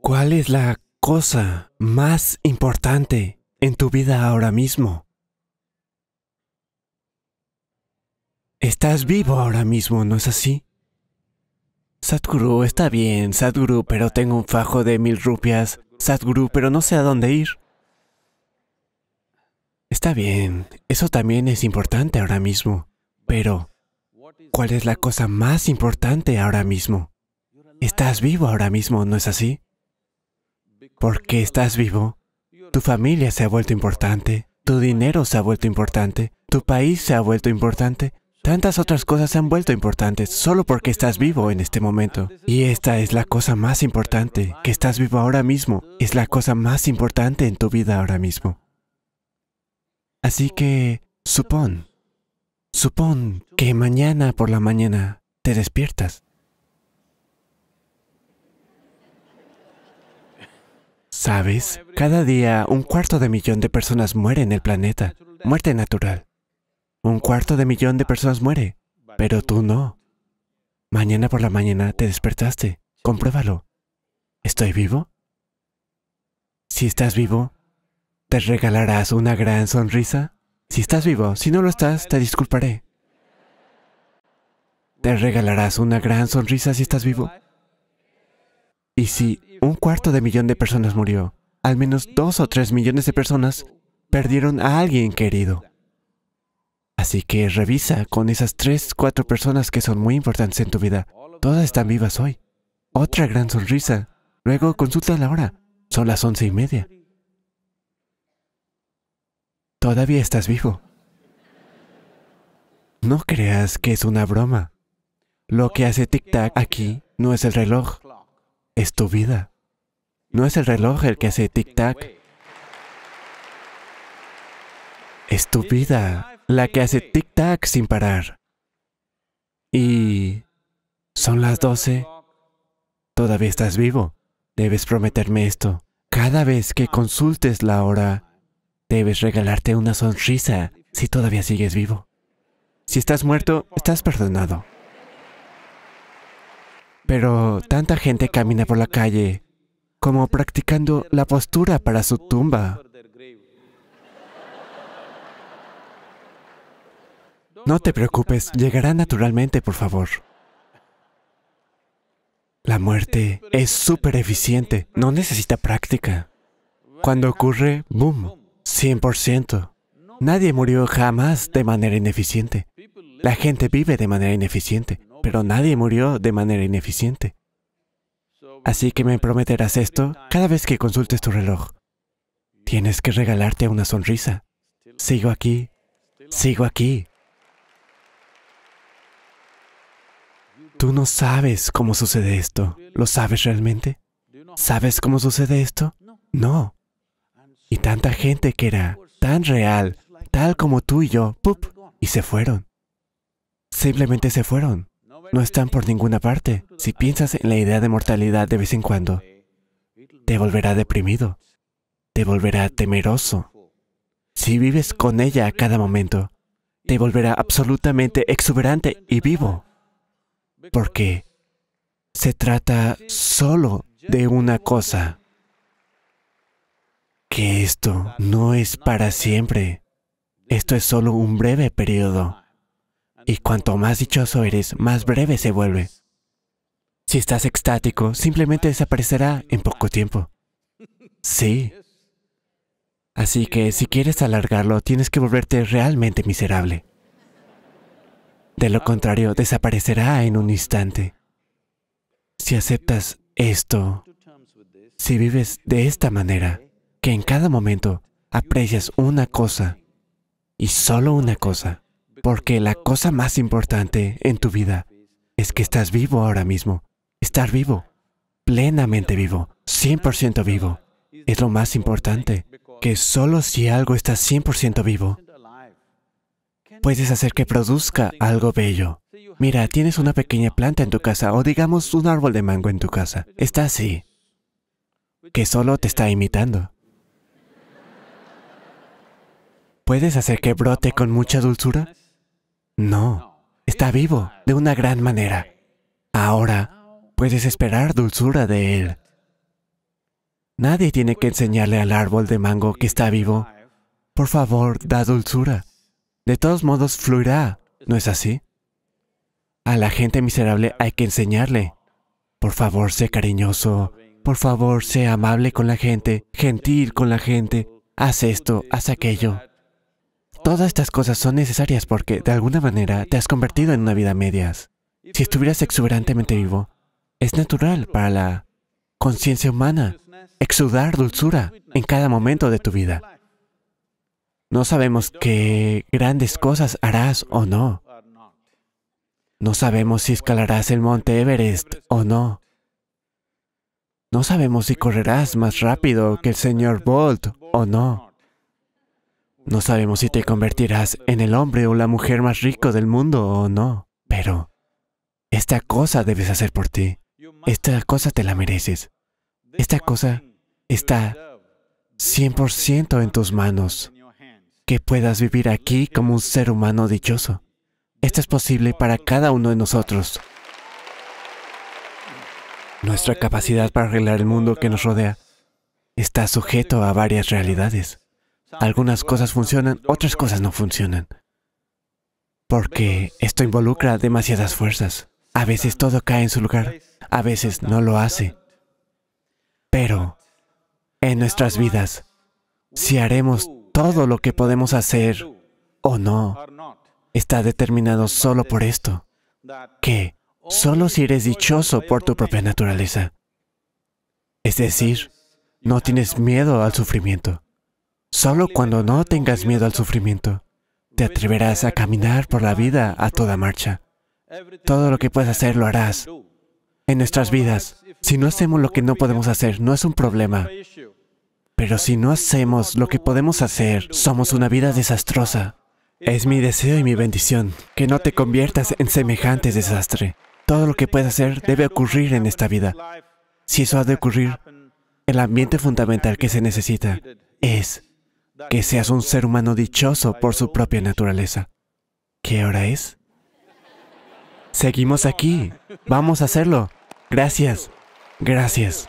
¿Cuál es la cosa más importante en tu vida ahora mismo? Estás vivo ahora mismo, ¿no es así? Sadhguru, está bien, Sadhguru, pero tengo un fajo de mil rupias. Satguru, pero no sé a dónde ir. Está bien, eso también es importante ahora mismo. Pero, ¿cuál es la cosa más importante ahora mismo? Estás vivo ahora mismo, ¿no es así? porque estás vivo. Tu familia se ha vuelto importante, tu dinero se ha vuelto importante, tu país se ha vuelto importante, tantas otras cosas se han vuelto importantes solo porque estás vivo en este momento. Y esta es la cosa más importante, que estás vivo ahora mismo, es la cosa más importante en tu vida ahora mismo. Así que, supón, supón que mañana por la mañana te despiertas ¿Sabes? Cada día un cuarto de millón de personas muere en el planeta. Muerte natural. Un cuarto de millón de personas muere, pero tú no. Mañana por la mañana te despertaste. Compruébalo. ¿Estoy vivo? Si estás vivo, te regalarás una gran sonrisa. Si estás vivo, si no lo estás, te disculparé. Te regalarás una gran sonrisa si estás vivo. Y si un cuarto de millón de personas murió, al menos dos o tres millones de personas perdieron a alguien querido. Así que revisa con esas tres, cuatro personas que son muy importantes en tu vida. Todas están vivas hoy. Otra gran sonrisa. Luego consulta la hora. Son las once y media. Todavía estás vivo. No creas que es una broma. Lo que hace tic-tac aquí no es el reloj, es tu vida. No es el reloj el que hace tic-tac. Es tu vida la que hace tic-tac sin parar. Y... Son las 12. Todavía estás vivo. Debes prometerme esto. Cada vez que consultes la hora, debes regalarte una sonrisa si todavía sigues vivo. Si estás muerto, estás perdonado. Pero tanta gente camina por la calle como practicando la postura para su tumba. No te preocupes, llegará naturalmente, por favor. La muerte es súper eficiente, no necesita práctica. Cuando ocurre, boom, 100%. Nadie murió jamás de manera ineficiente. La gente vive de manera ineficiente pero nadie murió de manera ineficiente. Así que me prometerás esto cada vez que consultes tu reloj. Tienes que regalarte una sonrisa. Sigo aquí, sigo aquí. Tú no sabes cómo sucede esto. ¿Lo sabes realmente? ¿Sabes cómo sucede esto? No. Y tanta gente que era tan real, tal como tú y yo, ¡pup! Y se fueron. Simplemente se fueron no están por ninguna parte. Si piensas en la idea de mortalidad de vez en cuando, te volverá deprimido, te volverá temeroso. Si vives con ella a cada momento, te volverá absolutamente exuberante y vivo, porque se trata solo de una cosa, que esto no es para siempre, esto es solo un breve periodo. Y cuanto más dichoso eres, más breve se vuelve. Si estás extático, simplemente desaparecerá en poco tiempo. Sí. Así que si quieres alargarlo, tienes que volverte realmente miserable. De lo contrario, desaparecerá en un instante. Si aceptas esto, si vives de esta manera, que en cada momento aprecias una cosa y solo una cosa, porque la cosa más importante en tu vida es que estás vivo ahora mismo. Estar vivo, plenamente vivo, 100% vivo, es lo más importante. Que solo si algo está 100% vivo, puedes hacer que produzca algo bello. Mira, tienes una pequeña planta en tu casa o digamos un árbol de mango en tu casa. Está así, que solo te está imitando. Puedes hacer que brote con mucha dulzura no, está vivo de una gran manera. Ahora puedes esperar dulzura de él. Nadie tiene que enseñarle al árbol de mango que está vivo. Por favor, da dulzura. De todos modos, fluirá, ¿no es así? A la gente miserable hay que enseñarle. Por favor, sé cariñoso. Por favor, sé amable con la gente, gentil con la gente. Haz esto, haz aquello. Todas estas cosas son necesarias porque, de alguna manera, te has convertido en una vida a medias. Si estuvieras exuberantemente vivo, es natural para la conciencia humana exudar dulzura en cada momento de tu vida. No sabemos qué grandes cosas harás o no. No sabemos si escalarás el monte Everest o no. No sabemos si correrás más rápido que el señor Bolt o no. No sabemos si te convertirás en el hombre o la mujer más rico del mundo o no, pero esta cosa debes hacer por ti. Esta cosa te la mereces. Esta cosa está 100% en tus manos. Que puedas vivir aquí como un ser humano dichoso. Esto es posible para cada uno de nosotros. Nuestra capacidad para arreglar el mundo que nos rodea está sujeto a varias realidades. Algunas cosas funcionan, otras cosas no funcionan. Porque esto involucra demasiadas fuerzas. A veces todo cae en su lugar, a veces no lo hace. Pero en nuestras vidas, si haremos todo lo que podemos hacer o no, está determinado solo por esto, que solo si eres dichoso por tu propia naturaleza. Es decir, no tienes miedo al sufrimiento. Solo cuando no tengas miedo al sufrimiento, te atreverás a caminar por la vida a toda marcha. Todo lo que puedes hacer lo harás. En nuestras vidas, si no hacemos lo que no podemos hacer, no es un problema. Pero si no hacemos lo que podemos hacer, somos una vida desastrosa. Es mi deseo y mi bendición que no te conviertas en semejante desastre. Todo lo que puedes hacer debe ocurrir en esta vida. Si eso ha de ocurrir, el ambiente fundamental que se necesita es que seas un ser humano dichoso por su propia naturaleza. ¿Qué hora es? Seguimos aquí. Vamos a hacerlo. Gracias. Gracias.